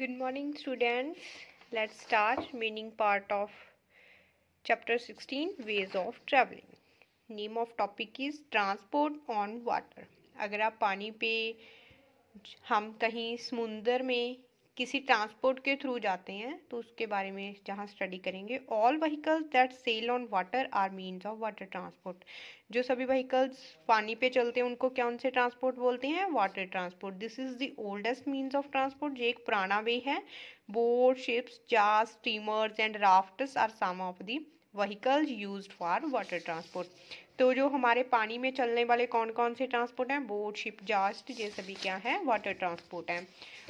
good morning students let's start meaning part of chapter 16 ways of traveling name of topic is transport on water अगर आप पानी पे हम कहीं समुंदर में किसी ट्रांसपोर्ट के थ्रू जाते हैं तो उसके बारे में जहाँ स्टडी करेंगे all vehicles that sail on water are means of water transport जो सभी व्हीकल्स पानी पे चलते हैं उनको क्या उनसे ट्रांसपोर्ट बोलते हैं water transport this is the oldest means of transport ये एक पुराना वे है बोट शिप्स जहाज steamers and rafts are some of the vehicles use for water transport तो जो हमारे पानी में चलने वाले कौन कौन से ट्रांसपोर्ट हैं बोट शिप जास्ट ये सभी क्या है वाटर ट्रांसपोर्ट है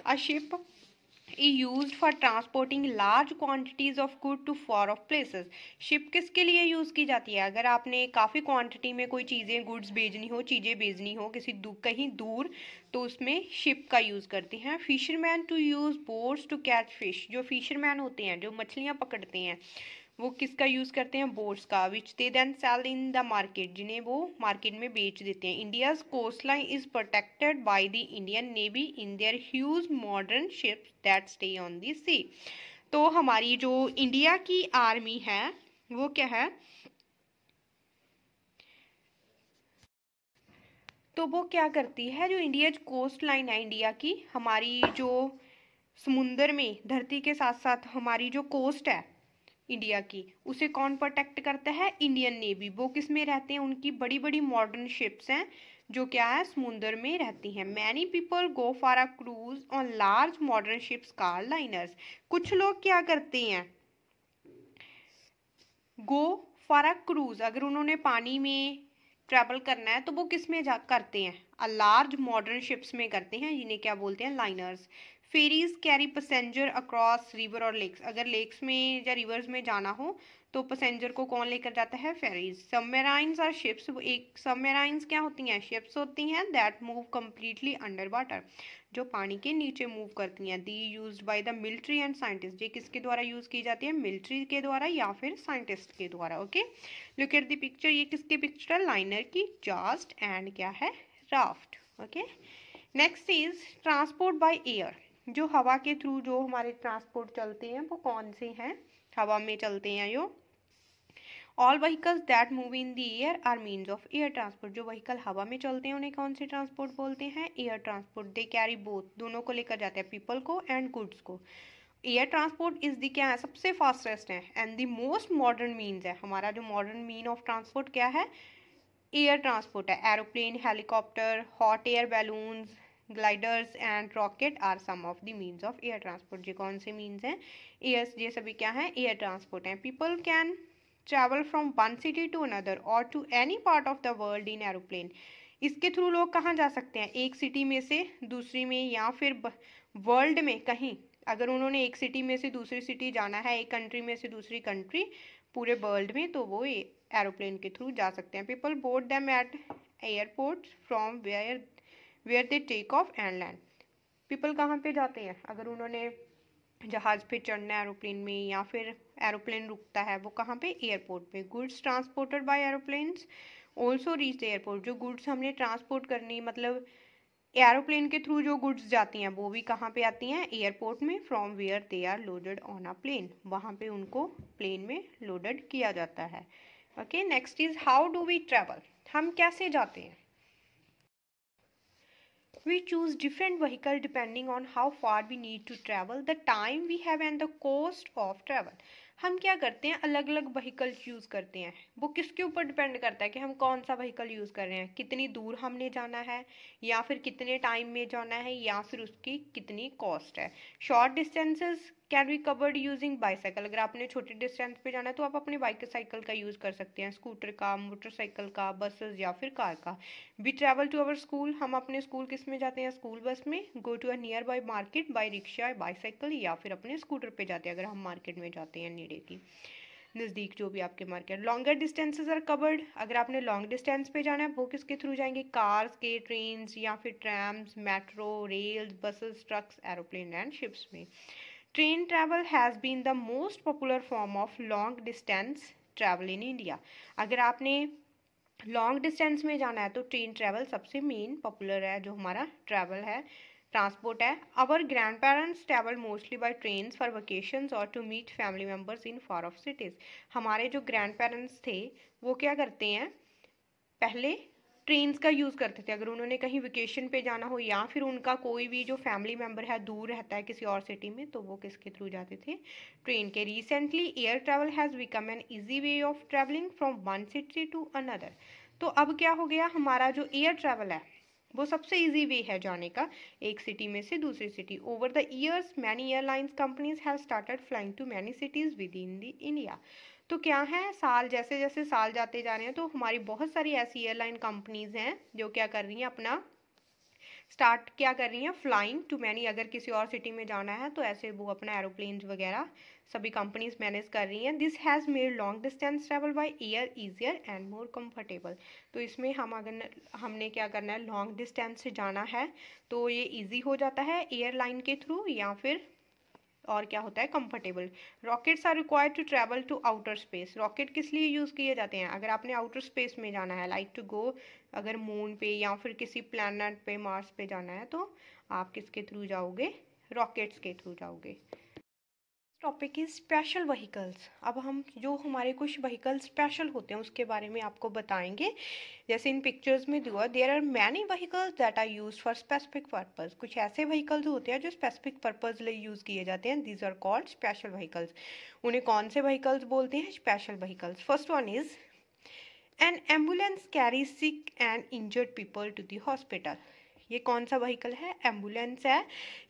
a ship use for transporting large quantities of good to far off places ship किसके लिए यूज़ की जाती है अगर आपने काफ़ी क्वांटिटी में कोई चीज़ें गुड्स भेजनी हो चीज़ें भेजनी हो किसी दू, कहीं दूर तो उसमें शिप का यूज़ करते हैं fisherman to use boats to catch fish जो फिशरमैन होते हैं जो मछलियाँ पकड़ते हैं वो किसका यूज़ करते हैं बोट्स का which they then sell in the market जिन्हें वो मार्केट में बेच देते हैं India's coast line is protected by the Indian navy in their huge modern ship that stay on the sea तो हमारी जो इंडिया की आर्मी है वो क्या है तो वो क्या करती है जो इंडिया कोस्ट लाइन है इंडिया की हमारी जो समुंदर में धरती के साथ साथ हमारी जो कोस्ट है इंडिया की उसे कौन प्रोटेक्ट करता है इंडियन नेवी वो किस में रहते हैं उनकी बड़ी बड़ी मॉडर्न शिप्स हैं जो क्या है समुंदर में रहती हैं many people go for a cruise on large modern ships car liners कुछ लोग क्या करते हैं गो फॉर अ क्रूज अगर उन्होंने पानी में ट्रैवल करना है तो वो किस में जा करते हैं अ लार्ज मॉडर्न शिप्स में करते हैं जिन्हें क्या बोलते हैं liners ferries carry passenger across river और लेक्स अगर लेक्स में या रिवर्स में जाना हो तो पैसेंजर को कौन लेकर जाता है फेरीज सबमेराइंस और शिप्स एक सबमेराइंस क्या होती हैं शिप्स होती हैं that move completely under water जो पानी के नीचे मूव करती हैं the use by the military and scientist ये किसके द्वारा यूज की जाती है मिलिट्री के द्वारा या फिर साइंटिस्ट के द्वारा okay look at the picture ये किसके पिक्चर है लाइनर की जास्ट एंड क्या है raft okay next is transport by air जो हवा के थ्रू जो हमारे ट्रांसपोर्ट चलते हैं वो कौन से हैं हवा में चलते हैं यो all vehicles that move in the air are means of air transport जो व्हीकल हवा में चलते हैं उन्हें कौन से ट्रांसपोर्ट बोलते हैं air transport they carry both दोनों को लेकर जाते हैं पीपल को एंड गुड्स को एयर ट्रांसपोर्ट इज द क्या है सबसे फास्टेस्ट है and the most modern means है हमारा जो मॉडर्न मीन ऑफ ट्रांसपोर्ट क्या है एयर ट्रांसपोर्ट है aeroplane helicopter hot air balloons gliders and rocket are some of the means of air transport ये कौन से मीन्स हैं एयर ये सभी क्या है एयर ट्रांसपोर्ट हैं people can travel from one city to another or to any part of the world in aeroplane इसके थ्रू लोग कहाँ जा सकते हैं एक सिटी में से दूसरी में या फिर वर्ल्ड में कहीं अगर उन्होंने एक सिटी में से दूसरी सिटी जाना है एक कंट्री में से दूसरी कंट्री पूरे वर्ल्ड में तो वो एरोप्लेन के थ्रू जा सकते हैं people board them at airport from where where they take off and land people कहाँ पे जाते हैं अगर उन्होंने जहाज़ पे चढ़ना है एरोप्लेन में या फिर एरोप्लेन रुकता है वो कहाँ पे एयरपोर्ट पे goods transported by aeroplanes also reach the airport जो गुड्स हमने ट्रांसपोर्ट करनी मतलब एरोप्लेन के थ्रू जो गुड्स जाती हैं वो भी कहाँ पे आती हैं एयरपोर्ट में from where they are loaded on a plane वहाँ पे उनको प्लेन में लोडेड किया जाता है okay next is how do we travel हम कैसे जाते हैं We choose different vehicle depending on how far we need to travel, the time we have and the cost of travel. हम क्या करते हैं अलग अलग वहीकल यूज़ करते हैं वो किसके ऊपर डिपेंड करता है कि हम कौन सा वहीकल यूज़ कर रहे हैं कितनी दूर हमने जाना है या फिर कितने टाइम में जाना है या फिर उसकी कितनी कॉस्ट है short distances can be covered using bicycle अगर आपने छोटे डिस्टेंस पे जाना है तो आप अपने बाइक साइकिल का यूज़ कर सकते हैं स्कूटर का मोटरसाइकिल का बसेस या फिर कार का we travel to our school हम अपने स्कूल किस में जाते हैं स्कूल बस में go to a nearby market by rickshaw bicycle या फिर अपने स्कूटर पे जाते हैं अगर हम मार्केट में जाते हैं नीडे की नज़दीक जो भी आपके market longer distances are covered अगर आपने लॉन्ग डिस्टेंस पे जाना है वो किसके थ्रू जाएंगे कार्स के ट्रेन या फिर trams metro rail buses trucks aeroplane and ships में train travel has been the most popular form of long distance travel in India अगर आपने लॉन्ग डिस्टेंस में जाना है तो ट्रेन ट्रैवल सबसे मेन पॉपुलर है जो हमारा ट्रैवल है ट्रांसपोर्ट है our grand parents travel mostly by train for vacation or to meet family members in far off cities हमारे जो ग्रैंड पेरेंट्स थे वो क्या करते हैं पहले ट्रेन का यूज़ करते थे अगर उन्होंने कहीं वेकेशन पे जाना हो या फिर उनका कोई भी जो फैमिली मेम्बर है दूर रहता है किसी और सिटी में तो वो किसके थ्रू जाते थे ट्रेन के recently air travel has become an easy way of travelling from one city to another तो अब क्या हो गया हमारा जो एयर ट्रैवल है वो सबसे इजी वे है जाने का एक सिटी में से दूसरी city over the years many airlines companies have started flying to many cities within the India तो क्या है साल जैसे जैसे साल जाते जा रहे हैं तो हमारी बहुत सारी ऐसी एयरलाइन कंपनीज हैं जो क्या कर रही हैं अपना स्टार्ट क्या कर रही हैं फ्लाइंग टू मैनी अगर किसी और सिटी में जाना है तो ऐसे वो अपना एरोप्लेन वगैरह सभी कंपनीज मैनेज कर रही हैं this has made long distance travel by air easier and more comfortable तो इसमें हम अगर हमने क्या करना है लॉन्ग डिस्टेंस से जाना है तो ये ईजी हो जाता है एयरलाइन के थ्रू या फिर और क्या होता है comfortable rockets are required to travel to outer space rocket किस लिए यूज़ किए जाते हैं अगर आपने आउटर स्पेस में जाना है लाइक टू गो अगर मून पे या फिर किसी प्लानट पे मार्स पे जाना है तो आप किसके थ्रू जाओगे रॉकेट्स के थ्रू जाओगे टॉपिक इज़ स्पेशल व्हीकल्स अब हम जो हमारे कुछ वहीकल स्पेशल होते हैं उसके बारे में आपको बताएंगे जैसे इन पिक्चर्स में दुआ there are many vehicles that are use for specific purpose कुछ ऐसे व्हीकल्स होते हैं जो स्पेसिफिक पर्पज़ लिए यूज़ किए जाते हैं these are called special vehicles उन्हें कौन से व्हीकल्स बोलते हैं special vehicles first one is an ambulance carry sick and injured people to the hospital ये कौन सा व्हीकल है एम्बुलेंस है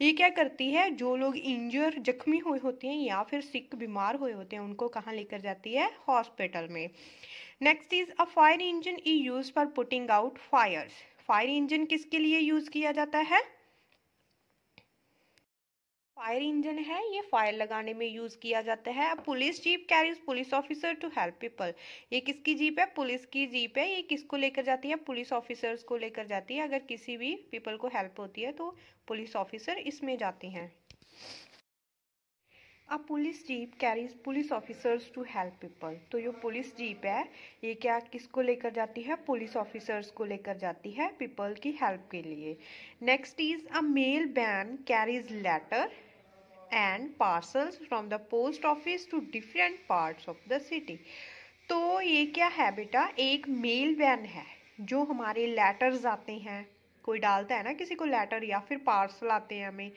ये क्या करती है जो लोग इंजर जख्मी हुए होते हैं या फिर सिक बीमार हुए होते हैं उनको कहाँ लेकर जाती है हॉस्पिटल में next is a fire engine ई use for putting out fires fire engine किसके लिए यूज किया जाता है फायर इंजन है ये फायर लगाने में यूज किया जाता है police jeep carries police officer to help people ये किसकी जीप है पुलिस की जीप है ये किसको लेकर जाती है पुलिस ऑफिसर्स को लेकर जाती है अगर किसी भी पीपल को हेल्प होती है तो पुलिस ऑफिसर इसमें जाते हैं a police jeep carries police officers to help people तो ये पुलिस जीप है ये क्या किसको लेकर जाती है पुलिस ऑफिसर्स को लेकर जाती है पीपल की हेल्प के लिए next is a mail van carries letter and parcels from the post office to different parts of the city तो ये क्या है बेटा एक मेल वैन है जो हमारे लेटर्स आते हैं कोई डालता है ना किसी को लेटर या फिर पार्सल आते हैं हमें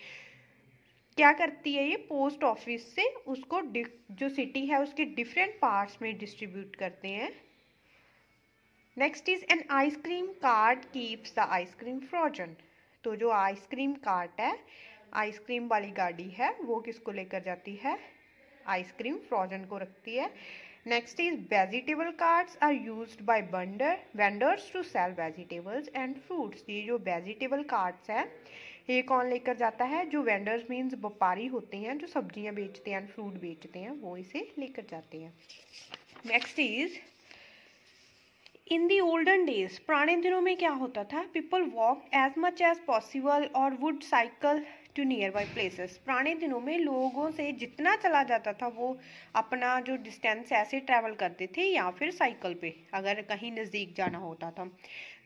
क्या करती है ये पोस्ट ऑफिस से उसको जो सिटी है उसके डिफरेंट पार्ट्स में डिस्ट्रीब्यूट करते हैं next is an ice cream cart keeps the ice cream frozen तो जो आइसक्रीम कार्ट है आइसक्रीम वाली गाड़ी है वो किसको लेकर जाती है आइसक्रीम फ्रोजन को रखती है next is vegetable carts are use by vendor vendors to sell vegetables and fruits ये जो वेजिटेबल कार्ड्स हैं ये कौन लेकर जाता है जो वेंडर्स मीन्स व्यापारी होते हैं जो सब्जियां बेचते हैं फ्रूट बेचते हैं वो इसे लेकर जाते हैं next is in the olden days पुराने दिनों में क्या होता था people walk as much as possible और would cycle to nearby places पुराने दिनों में लोगों से जितना चला जाता था वो अपना जो डिस्टेंस ऐसे ट्रैवल करते थे या फिर साइकिल पे अगर कहीं नज़दीक जाना होता था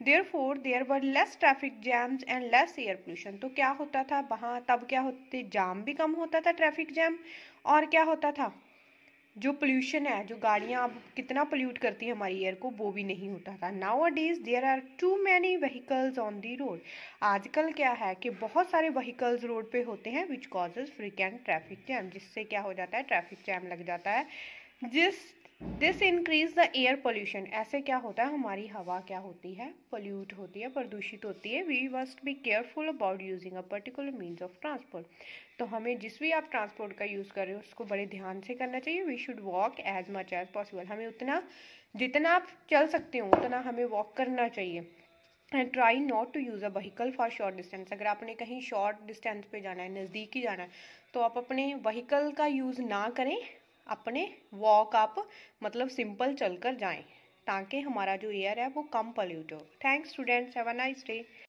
therefore there were less traffic jams and less air pollution तो क्या होता था वहाँ तब क्या होते जाम भी कम होता था ट्रैफिक जैम और क्या होता था जो पोल्यूशन है जो गाड़ियाँ अब कितना पोल्यूट करती है हमारी एयर को वो भी नहीं होता था nowadays there are too many vehicles on the road आजकल क्या है कि बहुत सारे वहीकल्स रोड पे होते हैं which causes frequent traffic jam जिससे क्या हो जाता है ट्रैफिक जैम लग जाता है जिस this increase the air pollution ऐसे क्या होता है हमारी हवा क्या होती है पोल्यूट होती है प्रदूषित होती है we must be careful about using a particular means of transport तो हमें जिस भी आप ट्रांसपोर्ट का यूज़ कर रहे हो उसको बड़े ध्यान से करना चाहिए we should walk as much as possible हमें उतना जितना आप चल सकते हो उतना हमें वॉक करना चाहिए and try not to use a vehicle for short distance अगर आपने कहीं शॉर्ट डिस्टेंस पे जाना है नज़दीक ही जाना है तो आप अपने वहीकल का यूज़ ना करें अपने वॉक आप मतलब सिंपल चलकर जाएं ताकि हमारा जो एयर है वो कम पल्यूट हो thanks students have a nice day